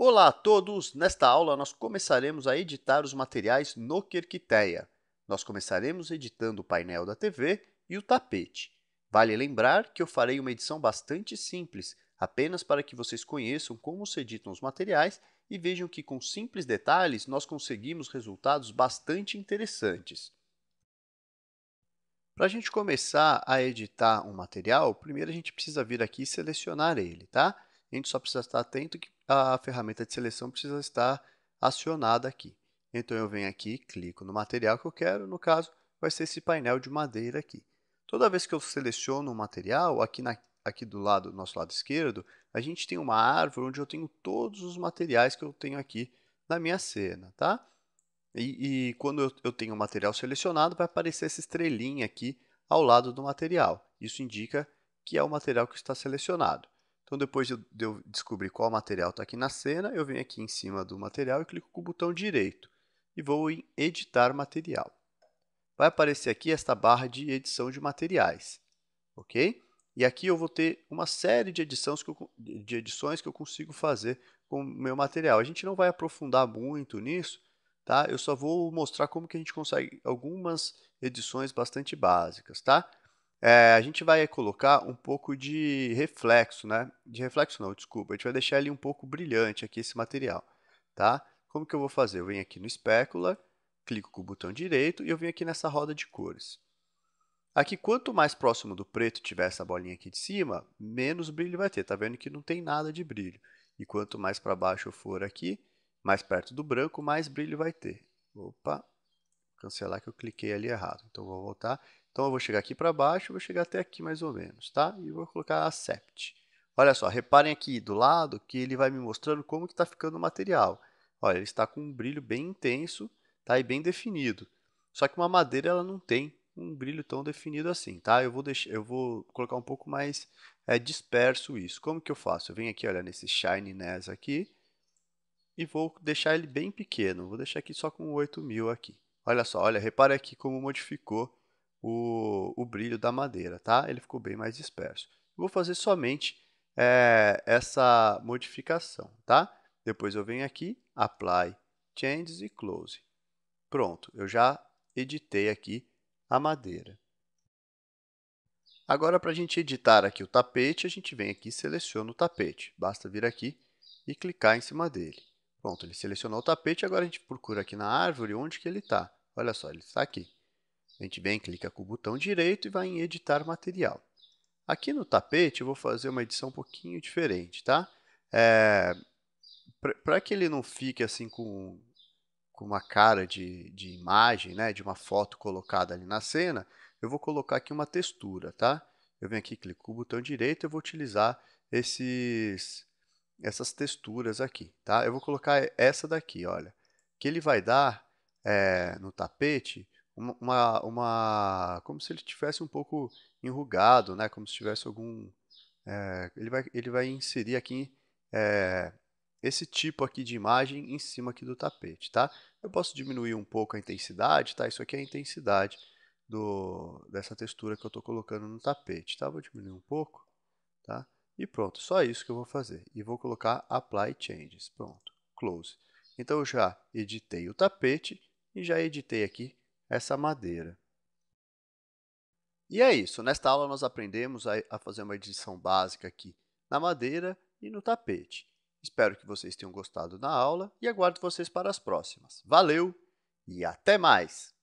Olá a todos! Nesta aula, nós começaremos a editar os materiais no Querquiteia. Nós começaremos editando o painel da TV e o tapete. Vale lembrar que eu farei uma edição bastante simples, apenas para que vocês conheçam como se editam os materiais e vejam que, com simples detalhes, nós conseguimos resultados bastante interessantes. Para a gente começar a editar um material, primeiro a gente precisa vir aqui e selecionar ele, tá? A gente só precisa estar atento que a ferramenta de seleção precisa estar acionada aqui. Então eu venho aqui, clico no material que eu quero, no caso vai ser esse painel de madeira aqui. Toda vez que eu seleciono um material, aqui, na, aqui do lado, nosso lado esquerdo, a gente tem uma árvore onde eu tenho todos os materiais que eu tenho aqui na minha cena, tá? E, e quando eu, eu tenho o um material selecionado, vai aparecer essa estrelinha aqui ao lado do material. Isso indica que é o material que está selecionado. Então, depois de eu descobrir qual material está aqui na cena, eu venho aqui em cima do material e clico com o botão direito e vou em Editar Material. Vai aparecer aqui esta barra de edição de materiais, ok? E aqui eu vou ter uma série de edições que eu, de edições que eu consigo fazer com o meu material. A gente não vai aprofundar muito nisso, tá? Eu só vou mostrar como que a gente consegue algumas edições bastante básicas, tá? É, a gente vai colocar um pouco de reflexo, né? De reflexo não, desculpa. A gente vai deixar ele um pouco brilhante aqui esse material, tá? Como que eu vou fazer? Eu venho aqui no Specular, clico com o botão direito e eu venho aqui nessa roda de cores. Aqui, quanto mais próximo do preto tiver essa bolinha aqui de cima, menos brilho vai ter. Tá vendo que não tem nada de brilho. E quanto mais para baixo eu for aqui, mais perto do branco, mais brilho vai ter. Opa, cancelar que eu cliquei ali errado. Então, vou voltar então eu vou chegar aqui para baixo, vou chegar até aqui mais ou menos, tá? E vou colocar accept. Olha só, reparem aqui do lado que ele vai me mostrando como que está ficando o material. Olha, ele está com um brilho bem intenso tá? e bem definido. Só que uma madeira ela não tem um brilho tão definido assim. Tá? Eu, vou deixar, eu vou colocar um pouco mais é, disperso isso. Como que eu faço? Eu venho aqui olha, nesse Shine NES aqui e vou deixar ele bem pequeno. Vou deixar aqui só com 8000 aqui. Olha só, olha, repare aqui como modificou o, o brilho da madeira, tá? Ele ficou bem mais disperso. Vou fazer somente é, essa modificação, tá? Depois eu venho aqui, Apply, Changes e Close. Pronto, eu já editei aqui a madeira. Agora, para a gente editar aqui o tapete, a gente vem aqui e seleciona o tapete. Basta vir aqui e clicar em cima dele. Pronto, ele selecionou o tapete, agora a gente procura aqui na árvore onde que ele está. Olha só, ele está aqui. A gente vem, clica com o botão direito e vai em editar material. Aqui no tapete eu vou fazer uma edição um pouquinho diferente, tá? É, Para que ele não fique assim com, com uma cara de, de imagem, né? De uma foto colocada ali na cena, eu vou colocar aqui uma textura, tá? Eu venho aqui, clico com o botão direito e eu vou utilizar esses, essas texturas aqui, tá? Eu vou colocar essa daqui, olha, que ele vai dar é, no tapete uma, uma como se ele tivesse um pouco enrugado, né? Como se tivesse algum é, ele vai ele vai inserir aqui é, esse tipo aqui de imagem em cima aqui do tapete, tá? Eu posso diminuir um pouco a intensidade, tá? Isso aqui é a intensidade do dessa textura que eu estou colocando no tapete, tá? Vou diminuir um pouco, tá? E pronto, só isso que eu vou fazer. E vou colocar Apply Changes, pronto, Close. Então eu já editei o tapete e já editei aqui essa madeira. E é isso. Nesta aula, nós aprendemos a fazer uma edição básica aqui na madeira e no tapete. Espero que vocês tenham gostado da aula e aguardo vocês para as próximas. Valeu e até mais!